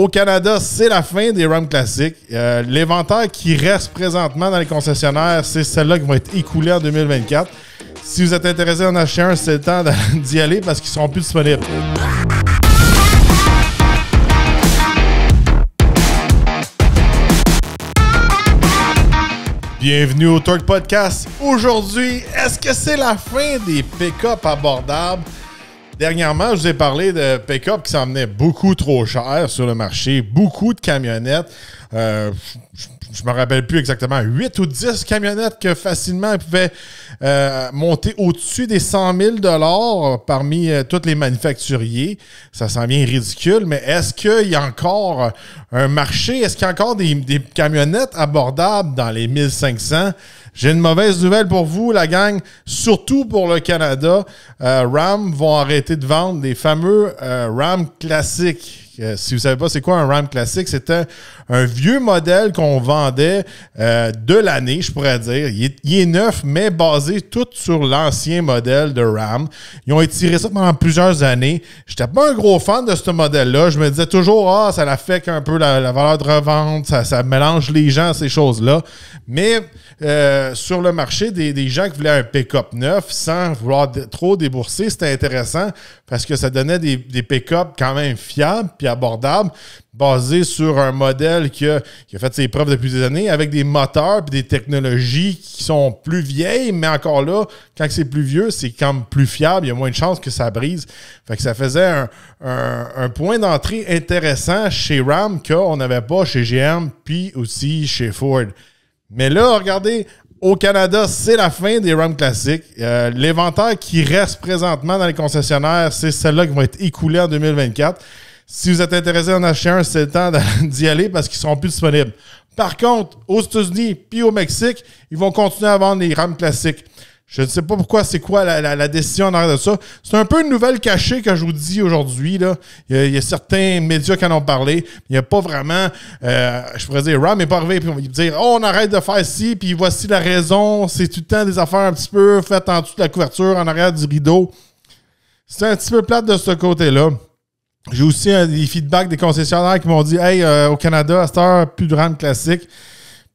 Au Canada, c'est la fin des RAM classiques. Euh, l'éventail qui reste présentement dans les concessionnaires, c'est celle-là qui va être écoulée en 2024. Si vous êtes intéressé en acheter un, c'est le temps d'y aller parce qu'ils seront plus disponibles. Bienvenue au Talk Podcast. Aujourd'hui, est-ce que c'est la fin des pick-up abordables? Dernièrement, je vous ai parlé de pick-up qui s'en venait beaucoup trop cher sur le marché, beaucoup de camionnettes. Euh, je me rappelle plus exactement, 8 ou 10 camionnettes que facilement elles pouvaient euh, monter au-dessus des 100 000 parmi toutes euh, tous les manufacturiers. Ça sent vient ridicule, mais est-ce qu'il y a encore un marché? Est-ce qu'il y a encore des, des camionnettes abordables dans les 1500? J'ai une mauvaise nouvelle pour vous, la gang, surtout pour le Canada. Euh, RAM vont arrêter de vendre des fameux euh, RAM classiques si vous savez pas c'est quoi un RAM classique, c'était un vieux modèle qu'on vendait euh, de l'année, je pourrais dire. Il est, neuf, mais basé tout sur l'ancien modèle de RAM. Ils ont étiré ça pendant plusieurs années. J'étais pas un gros fan de ce modèle-là. Je me disais toujours, ah, ça n'affecte qu'un peu la, valeur de revente, ça, mélange les gens, ces choses-là. Mais euh, sur le marché, des, gens qui voulaient un pick-up neuf sans vouloir trop débourser, c'était intéressant parce que ça donnait des, pick-up quand même fiables abordable, basé sur un modèle qui a, fait ses preuves depuis des années, avec des moteurs et des technologies qui sont plus vieilles, mais encore là, quand c'est plus vieux, c'est quand même plus fiable, il y a moins de chances que ça brise. Fait ça faisait un, point d'entrée intéressant chez Ram qu'on n'avait pas chez GM, puis aussi chez Ford. Mais là, regardez, au Canada, c'est la fin des RAM classiques. Euh, l'inventaire qui reste présentement dans les concessionnaires, c'est celle-là qui va être écoulée en 2024. Si vous êtes intéressé en acheter un, c'est le temps d'y aller parce qu'ils ne seront plus disponibles. Par contre, aux États-Unis puis au Mexique, ils vont continuer à vendre les rames classiques. Je ne sais pas pourquoi, c'est quoi la, décision en arrière de ça. C'est un peu une nouvelle cachée que je vous dis aujourd'hui. Il, il, y a certains médias qui en ont parlé. Il n'y a pas vraiment, euh, je pourrais dire, Ram n'est pas arrivé puis ils dire, oh, on arrête de faire ci, puis voici la raison. C'est tout le temps des affaires un petit peu faites en dessous de la couverture, en arrière du rideau. C'est un petit peu plate de ce côté-là. J'ai aussi euh, des feedbacks des concessionnaires qui m'ont dit Hey, euh, au Canada, à cette heure, plus de RAM classique.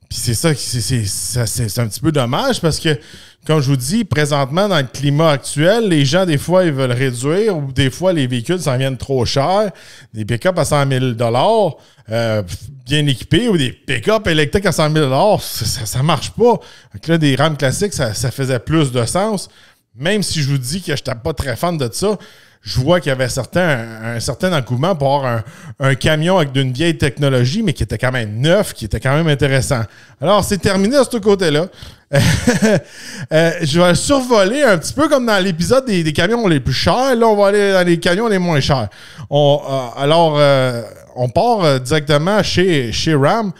Puis c'est ça, c'est un petit peu dommage parce que, comme je vous dis, présentement, dans le climat actuel, les gens, des fois, ils veulent réduire ou des fois, les véhicules s'en viennent trop cher. Des pick-up à 100 000 euh, bien équipés ou des pick-up électriques à 100 000 ça ne marche pas. Donc là, des rames classiques, ça, ça faisait plus de sens. Même si je vous dis que je n'étais pas très fan de ça, je vois qu'il y avait un, certain engouement pour avoir un, camion avec d'une vieille technologie, mais qui était quand même neuf, qui était quand même intéressant. Alors, c'est terminé de ce côté-là. Euh, je vais survoler un petit peu comme dans l'épisode des, camions les plus chers. Là, on va aller dans les camions les moins chers. Euh, alors, euh, on part directement chez, chez Ram.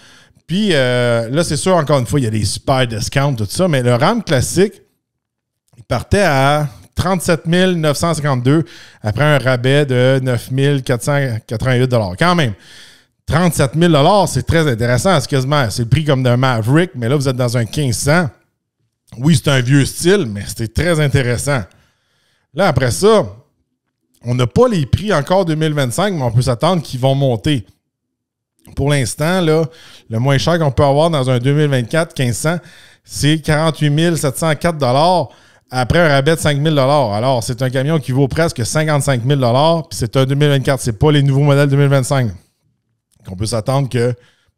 Puis là, c'est sûr, encore une fois, il y a des super discounts, tout ça. Mais le Ram classique, il partait à 37 952 après un rabais de 9 488 Quand même, 37 000 c'est très intéressant. excuse moi c'est le prix comme d'un Maverick, mais là, vous êtes dans un 1500. Oui, c'est un vieux style, mais c'était très intéressant. Là, après ça, on n'a pas les prix encore 2025, mais on peut s'attendre qu'ils vont monter. Pour l'instant, le moins cher qu'on peut avoir dans un 2024 1500, c'est 48 704 après un rabais de 5 000 Alors, c'est un camion qui vaut presque 55 000 puis c'est un 2024, c'est pas les nouveaux modèles 2025. On peut s'attendre que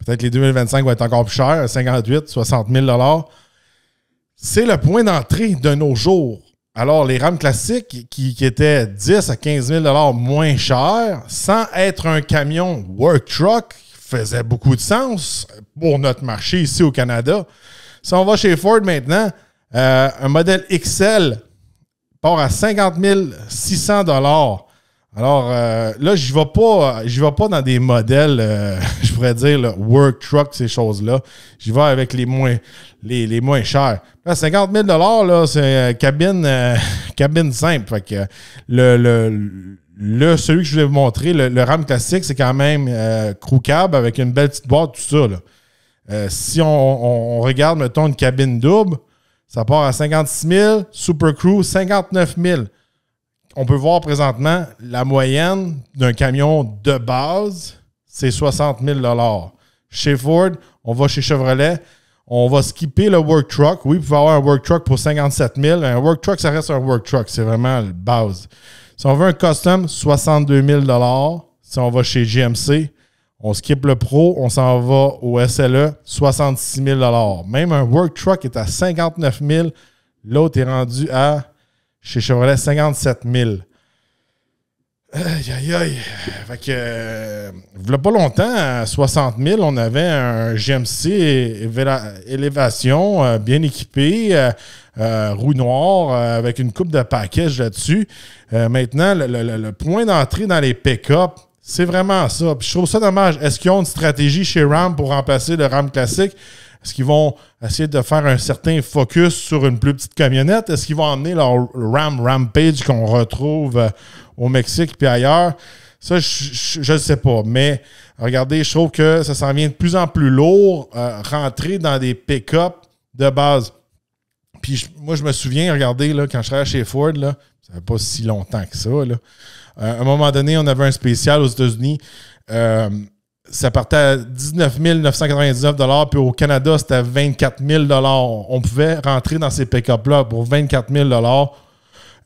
peut-être les 2025 vont être encore plus chers, 58, 60 000 C'est le point d'entrée de nos jours. Alors, les rames classiques qui, étaient 10 à 15 000 moins chers, sans être un camion work truck, faisait beaucoup de sens pour notre marché ici au Canada. Si on va chez Ford maintenant, euh, un modèle XL part à 50 600 dollars. Alors euh, là, je vais, pas, vais pas dans des modèles, euh, je pourrais dire, le work truck, ces choses-là. J'y vais avec les moins, les, moins chers. 50 000 là, c'est cabine, cabine simple. que le, le, celui que je voulais vous montrer, le, RAM classique, c'est quand même crew cab avec une belle petite boîte, tout ça. si on, on regarde, mettons, une cabine double, ça part à 56 000. Super Crew, 59 000. On peut voir présentement la moyenne d'un camion de base, c'est 60 000 Chez Ford, on va chez Chevrolet, on va skipper le work truck. Oui, vous pouvez avoir un work truck pour 57 000. Un work truck, ça reste un work truck. C'est vraiment la base. Si on veut un custom, 62 000 Si on va chez GMC, on skip le pro, on s'en va au SLE, 66 000 Même un work truck est à 59 000 L'autre est rendu à, chez Chevrolet, 57 000 Aïe, aïe, aïe. Fait que, euh, il pas longtemps, à 60 000, on avait un GMC élévation euh, bien équipé, euh, euh roue noire, avec une coupe de package là-dessus. maintenant, le, le point d'entrée dans les pick-up, c'est vraiment ça. Puis je trouve ça dommage. Est-ce qu'ils ont une stratégie chez RAM pour remplacer le RAM classique? Est-ce qu'ils vont essayer de faire un certain focus sur une plus petite camionnette? Est-ce qu'ils vont emmener leur RAM Rampage qu'on retrouve euh, au Mexique puis ailleurs? Ça, je ne sais pas. Mais regardez, je trouve que ça s'en vient de plus en plus lourd, euh, rentrer dans des pick-up de base. Puis moi, je me souviens, regardez, là, quand je travaillais chez Ford, là, ça fait pas si longtemps que ça. Là. Euh, à un moment donné, on avait un spécial aux États-Unis. Euh, ça partait à 19 999 puis au Canada, c'était 24 000 On pouvait rentrer dans ces pick-up-là pour 24 000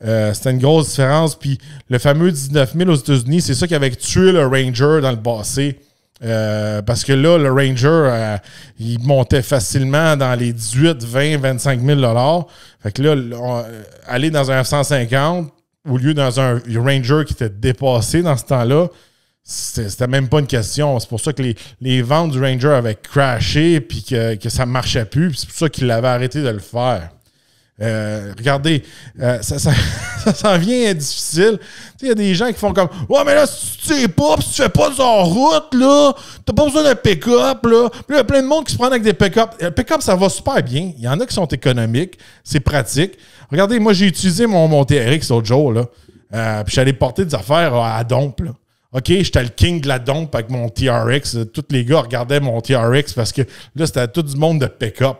euh, C'était une grosse différence. Puis le fameux 19 000 aux États-Unis, c'est ça qui avait tué le Ranger dans le passé. Euh, parce que là, le Ranger, euh, il montait facilement dans les 18, 20, 25 000 Fait que là, euh, aller dans un F-150 au lieu dans un Ranger qui était dépassé dans ce temps-là, c'était même pas une question. C'est pour ça que les, les, ventes du Ranger avaient crashé puis que, que ça marchait plus. C'est pour ça qu'il avait arrêté de le faire. Euh, regardez, euh, ça, s'en vient difficile. Il y a des gens qui font comme Ouais, mais là, si tu sais pas, tu fais pas en route, là, t'as pas besoin d'un pick-up, là. il y a plein de monde qui se prend avec des pick-up. Le euh, pick-up, ça va super bien. Il y en a qui sont économiques, c'est pratique. Regardez, moi, j'ai utilisé mon, TRX l'autre jour, là. puis j'allais porter des affaires à dompe, OK, j'étais le king de la dompe avec mon TRX. Tous les gars regardaient mon TRX parce que là, c'était tout du monde de pick-up.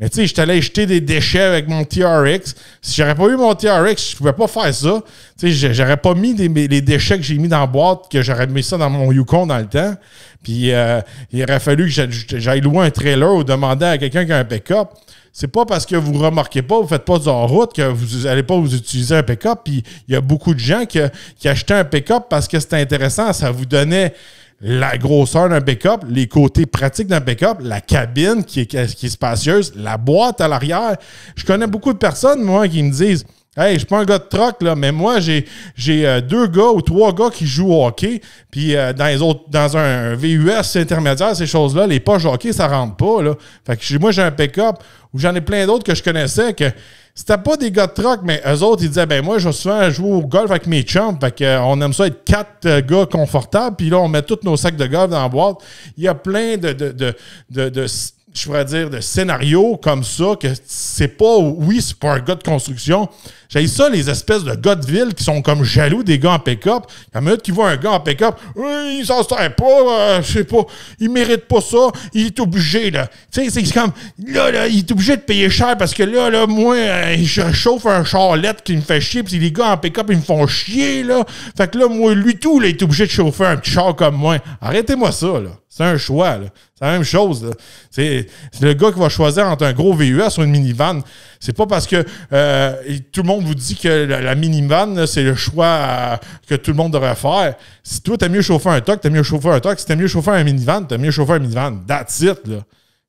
Mais tu sais, je allé jeter des déchets avec mon TRX. Si j'aurais pas eu mon TRX, je pouvais pas faire ça. Tu sais, j'aurais pas mis les déchets que j'ai mis dans la boîte, que j'aurais mis ça dans mon Yukon dans le temps. Puis euh, il aurait fallu que j'aille loin un trailer ou demander à quelqu'un qui a un pick-up. C'est pas parce que vous remarquez pas, vous faites pas du route que vous allez pas vous utiliser un pick-up. Puis il y a beaucoup de gens qui achetaient un pick-up parce que c'était intéressant, ça vous donnait la grosseur d'un backup, les côtés pratiques d'un backup, la cabine qui est, qui spacieuse, la boîte à l'arrière. Je connais beaucoup de personnes, moi, qui me disent Hey, je suis pas un gars de troc, là, mais moi, j'ai, j'ai euh, deux gars ou trois gars qui jouent au hockey. Puis euh, dans les autres, dans un, VUS intermédiaire, ces choses-là, les poches hockey, ça rentre pas. Là. Fait que moi, j'ai un pick-up où j'en ai plein d'autres que je connaissais que c'était pas des gars de troc, mais eux autres, ils disaient, ben moi, je souvent jouer au golf avec mes chums. Fait qu'on euh, aime ça être quatre euh, gars confortables. Puis là, on met tous nos sacs de golf dans la boîte. Il y a plein de, de, de, de, de je pourrais dire, de scénario comme ça, que c'est pas, oui, c'est pas un gars de construction. J'ai ça, les espèces de gars de ville qui sont comme jaloux des gars en pick-up. Il y en a qui voient un gars en pick-up, oui, il s'en sert pas, euh, je sais pas, il mérite pas ça, il est obligé, là. Tu sais, c'est comme, là, là, il est obligé de payer cher parce que là, là, moi, euh, je chauffe un charlette qui me fait chier, pis les gars en pick-up, ils me font chier, là. Fait que là, moi, lui tout, là, il est obligé de chauffer un petit char comme moi. Arrêtez-moi ça, là. C'est un choix. Là. C'est la même chose. C'est, le gars qui va choisir entre un gros VUS ou une minivan. C'est pas parce que euh, tout le monde vous dit que la, minivan, c'est le choix euh, que tout le monde devrait faire. Si toi, t'as mieux chauffé un toc, t'as mieux chauffé un toc. Si t'as mieux chauffé un minivan, t'as mieux chauffé un minivan. That's it. Là.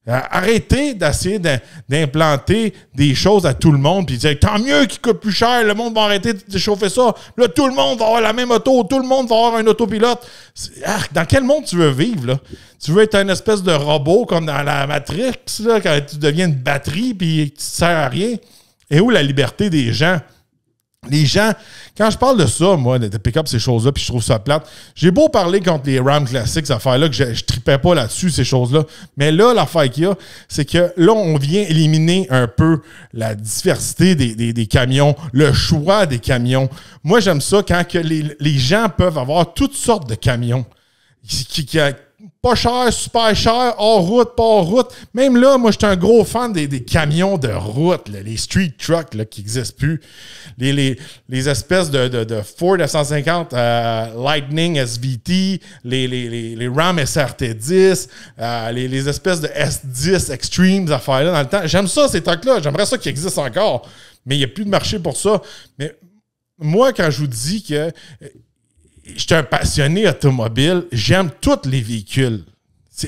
Euh, arrêtez d'essayer d'implanter des choses à tout le monde puis dire tant mieux qu'il coûte plus cher, le monde va arrêter de chauffer ça. Là, tout le monde va avoir la même auto, tout le monde va avoir un autopilote. Ah, dans quel monde tu veux vivre là Tu veux être un espèce de robot comme dans la Matrix là, quand tu deviens une batterie puis tu ne sers à rien Et où la liberté des gens les gens, quand je parle de ça, moi, de pick-up, ces choses-là, puis je trouve ça plate, j'ai beau parler contre les RAM classiques, ces affaires-là, que je, tripais pas là-dessus, ces choses-là. Mais là, l'affaire qu'il y a, c'est que là, on vient éliminer un peu la diversité des, camions, le choix des camions. Moi, j'aime ça quand que les, les gens peuvent avoir toutes sortes de camions. Qui, qui, pas cher, super cher, hors route, pas hors route. Même là, moi, j'étais un gros fan des, camions de route, les street trucks qui n'existent plus. Les, les, espèces de, de, Ford F-150 euh, Lightning SVT, les, les, Ram SRT-10, euh, les, espèces de S10 Extreme, affaires-là, dans le temps. J'aime ça, ces trucks-là. J'aimerais ça qu'ils existent encore. Mais il n'y a plus de marché pour ça. Mais moi, quand je vous dis que je suis un passionné automobile. J'aime tous les véhicules.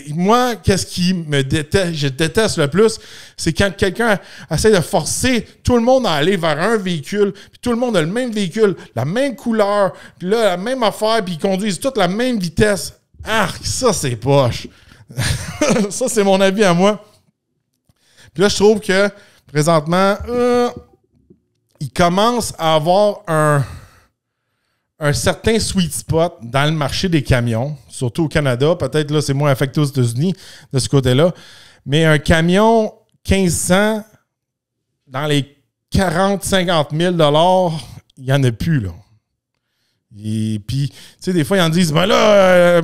Moi, qu'est-ce qui me déteste, je déteste le plus, c'est quand quelqu'un essaie de forcer tout le monde à aller vers un véhicule, puis tout le monde a le même véhicule, la même couleur, puis là, la même affaire, puis ils conduisent toutes la même vitesse. Ah, ça, c'est poche. ça, c'est mon avis à moi. Puis là, je trouve que présentement, euh, il commence à avoir un un certain sweet spot dans le marché des camions, surtout au Canada. Peut-être là, c'est moins affecté aux États-Unis de ce côté-là. Mais un camion 1500 dans les 40, 50 000 il n'y en a plus, là. Et puis, tu sais, des fois, ils en disent, ben là, euh,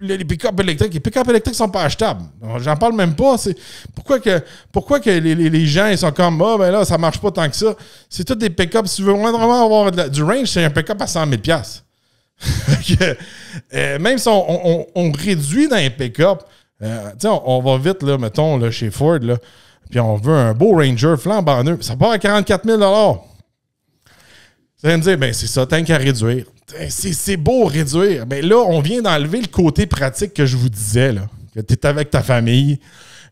les, pick-up électriques. Les pick-up électriques sont pas achetables. J'en parle même pas. C'est pourquoi que, pourquoi que les, gens ils sont comme ah ben là ça marche pas tant que ça. C'est tout des pick-up. Si tu veux vraiment avoir du range, c'est un pick-up à 100 000 pièces. même si on, réduit dans les pick-up, euh, on, va vite là, mettons là, chez Ford là, puis on veut un beau Ranger flambant neuf, ça part à 44 000 ça me dire, ben, c'est ça, tant qu'à réduire. Eh, c'est beau réduire. Mais là, on vient d'enlever le côté pratique que je vous disais, Que tu es avec ta famille,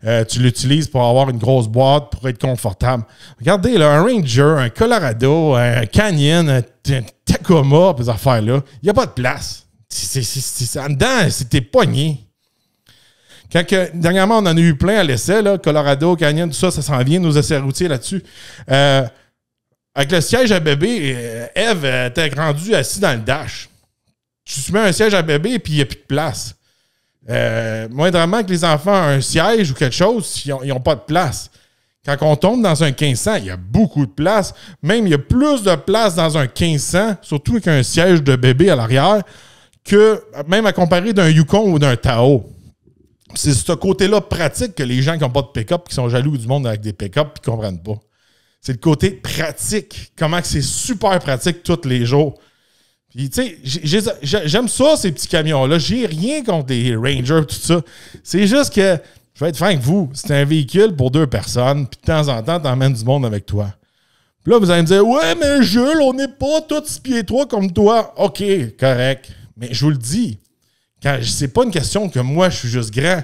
euh, tu l'utilises pour avoir une grosse boîte, pour être confortable. Regardez, un Ranger, un Colorado, un Canyon, un, Tacoma, ces affaires-là, il n'y a pas de place. dedans, c'était pogné. Quand dernièrement, on en a eu plein à l'essai, Colorado, Canyon, tout ça, ça s'en vient, nos essais routiers là-dessus. Euh, avec le siège à bébé, euh, Eve, était euh, rendue assise dans le dash. Tu te mets un siège à bébé et puis il n'y a plus de place. Euh, moindrement que les enfants ont un siège ou quelque chose, ils n'ont pas de place. Quand on tombe dans un 1500, il y a beaucoup de place. Même, il y a plus de place dans un 1500, surtout avec un siège de bébé à l'arrière, que même à comparer d'un Yukon ou d'un Tao. C'est ce côté-là pratique que les gens qui n'ont pas de pick-up, qui sont jaloux du monde avec des pick-up, qui ne comprennent pas c'est le côté pratique. Comment c'est super pratique tous les jours. Puis, tu sais, j'aime ça, ces petits camions-là. J'ai rien contre des Rangers, tout ça. C'est juste que, je vais être franc avec vous, c'est un véhicule pour deux personnes, puis de temps en temps, t'emmènes du monde avec toi. Puis là, vous allez me dire, ouais, mais Jules, on n'est pas tous pieds trois comme toi. OK, correct. Mais je vous le dis, quand c'est pas une question que moi, je suis juste grand.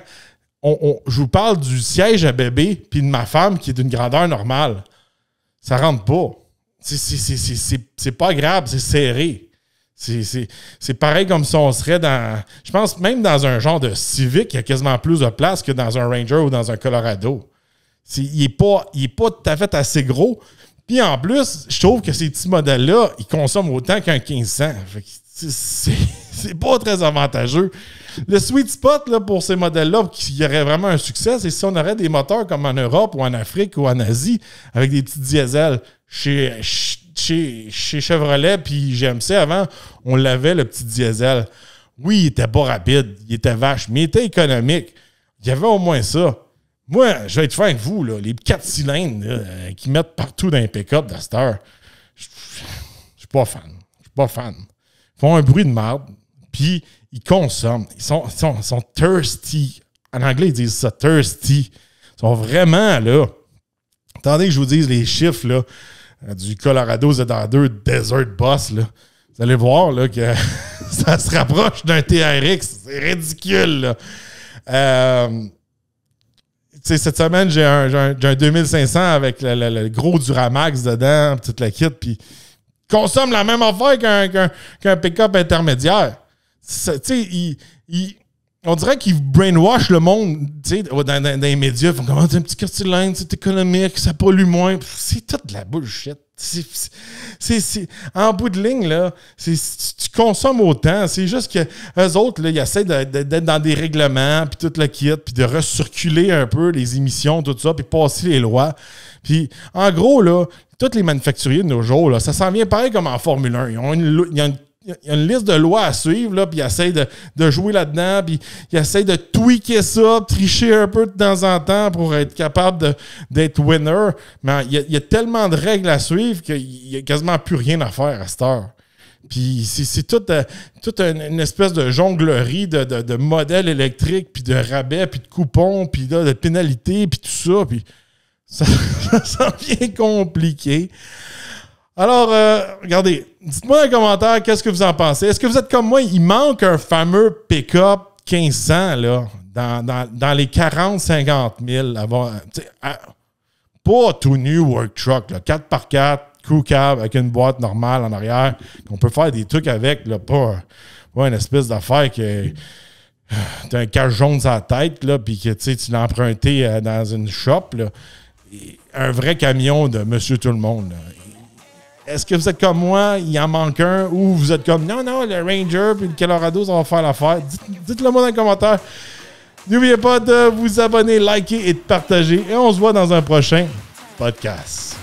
je vous parle du siège à bébé, puis de ma femme qui est d'une grandeur normale. Ça rentre pas. C'est pas grave, c'est serré. C'est pareil comme si on serait dans. Je pense même dans un genre de Civic, il y a quasiment plus de place que dans un Ranger ou dans un Colorado. il n'est pas, pas tout à fait assez gros, puis en plus, je trouve que ces petits modèles-là, ils consomment autant qu'un 1500. C'est pas très avantageux. Le sweet spot là, pour ces modèles-là, qui y aurait vraiment un succès, c'est si on aurait des moteurs comme en Europe ou en Afrique ou en Asie, avec des petits diesels. Chez, chez, chez Chevrolet puis GMC, avant, on l'avait le petit diesel. Oui, il était pas rapide, il était vache, mais il était économique. Il y avait au moins ça. Moi, je vais être franc avec vous, là, les quatre cylindres euh, qui mettent partout dans les pick-up de je suis pas fan. Je suis pas fan. Ils font un bruit de merde, puis ils consomment. Ils sont, sont, sont thirsty. En anglais, ils disent ça, thirsty. Ils sont vraiment là. Attendez que je vous dise les chiffres euh, du Colorado ZR2 Desert Boss. Là. Vous allez voir là, que ça se rapproche d'un TRX. C'est ridicule. Là. Euh, sais, cette semaine, j'ai un, 2500 avec le, le, gros Duramax dedans, toute la kit, puis consomme la même affaire qu'un qu'un pick-up intermédiaire. Tu sais, il, on dirait qu'ils brainwash le monde, tu sais, dans, les médias. Ils font comment, ah, un petit cartilage, c'est économique, ça pollue moins. C'est toute de la bullshit. C'est, c'est, en bout de ligne, là, tu, consommes autant. C'est juste que eux autres, là, ils essaient d'être dans des règlements, puis tout le kit, puis de recirculer un peu les émissions, tout ça, puis passer les lois. Puis, en gros, là, tous les manufacturiers de nos jours, là, ça s'en vient pareil comme en Formule 1. Ils ont une, ils ont une il y a une liste de lois à suivre, là, puis il essaie de, jouer là-dedans, puis il essaie de tweaker ça, tricher un peu de temps en temps pour être capable d'être winner. Mais il y, a tellement de règles à suivre qu'il n'y a quasiment plus rien à faire à cette heure. Puis c'est toute, toute euh, une, espèce de jonglerie de, de, de modèles électriques, puis de rabais, puis de coupons, puis de, pénalités, puis tout ça. Puis ça, ça, devient compliqué. Alors, euh, regardez, dites-moi en commentaire qu'est-ce que vous en pensez. Est-ce que vous êtes comme moi? Il manque un fameux pick-up 1500 là, dans, les 40-50 000. Avant, pas tout nu work truck, là, 4x4, crew cab avec une boîte normale en arrière, qu'on peut faire des trucs avec, là, pas, une espèce d'affaire que t'as un cache jaune sur la tête, là, puis que tu l'as emprunté euh, dans une shop. Là. un vrai camion de Monsieur Tout-le-Monde est-ce que vous êtes comme moi, il en manque un, ou vous êtes comme non, non, le Ranger puis le Colorado, ça va faire l'affaire? Dites-le moi dans les commentaires. N'oubliez pas de vous abonner, liker et de partager. Et on se voit dans un prochain podcast.